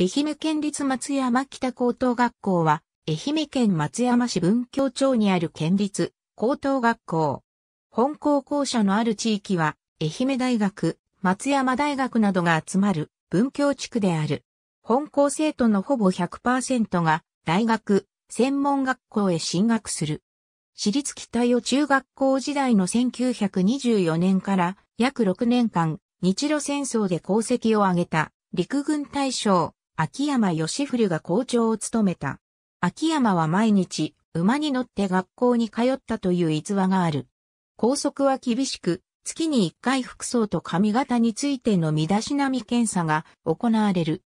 愛媛県立松山北高等学校は、愛媛県松山市文京町にある県立高等学校。本校校舎のある地域は、愛媛大学、松山大学などが集まる文京地区である。本校生徒のほぼ100%が、大学、専門学校へ進学する。私立北代中学校時代の1924年から約6年間、日露戦争で功績を挙げた陸軍大将、秋山義古が校長を務めた。秋山は毎日、馬に乗って学校に通ったという逸話がある。校則は厳しく、月に1回服装と髪型についての身だしなみ検査が行われる。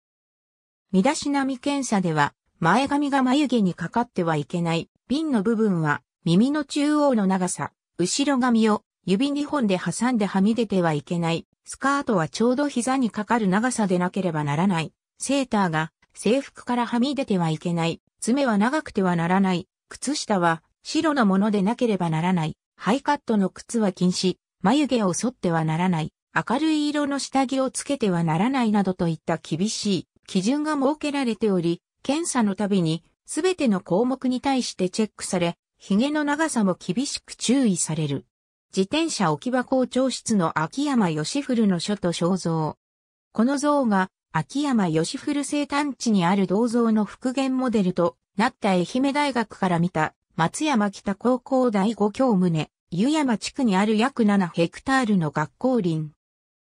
身だしなみ検査では、前髪が眉毛にかかってはいけない、瓶の部分は耳の中央の長さ、後ろ髪を指2本で挟んではみ出てはいけない、スカートはちょうど膝にかかる長さでなければならない、セーターが制服からはみ出てはいけない。爪は長くてはならない。靴下は白のものでなければならない。ハイカットの靴は禁止。眉毛を剃ってはならない。明るい色の下着をつけてはならないなどといった厳しい基準が設けられており、検査のたびに全ての項目に対してチェックされ、髭の長さも厳しく注意される。自転車置き場校長室の秋山義古の書と肖像。この像が秋山義古生誕地にある銅像の復元モデルとなった愛媛大学から見た松山北高校第5教棟、湯山地区にある約7ヘクタールの学校林。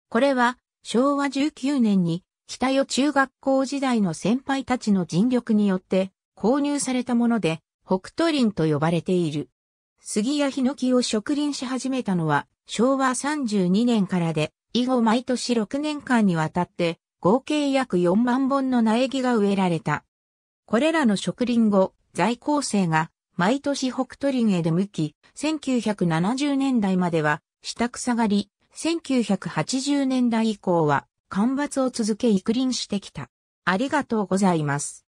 これは昭和19年に北与中学校時代の先輩たちの尽力によって購入されたもので北都林と呼ばれている。杉やヒノキを植林し始めたのは昭和32年からで、以後毎年6年間にわたって合計約4万本の苗木が植えられた。これらの植林後、在校生が毎年北都林へ出向き、1970年代までは下草狩り、1980年代以降は干ばつを続け育林してきた。ありがとうございます。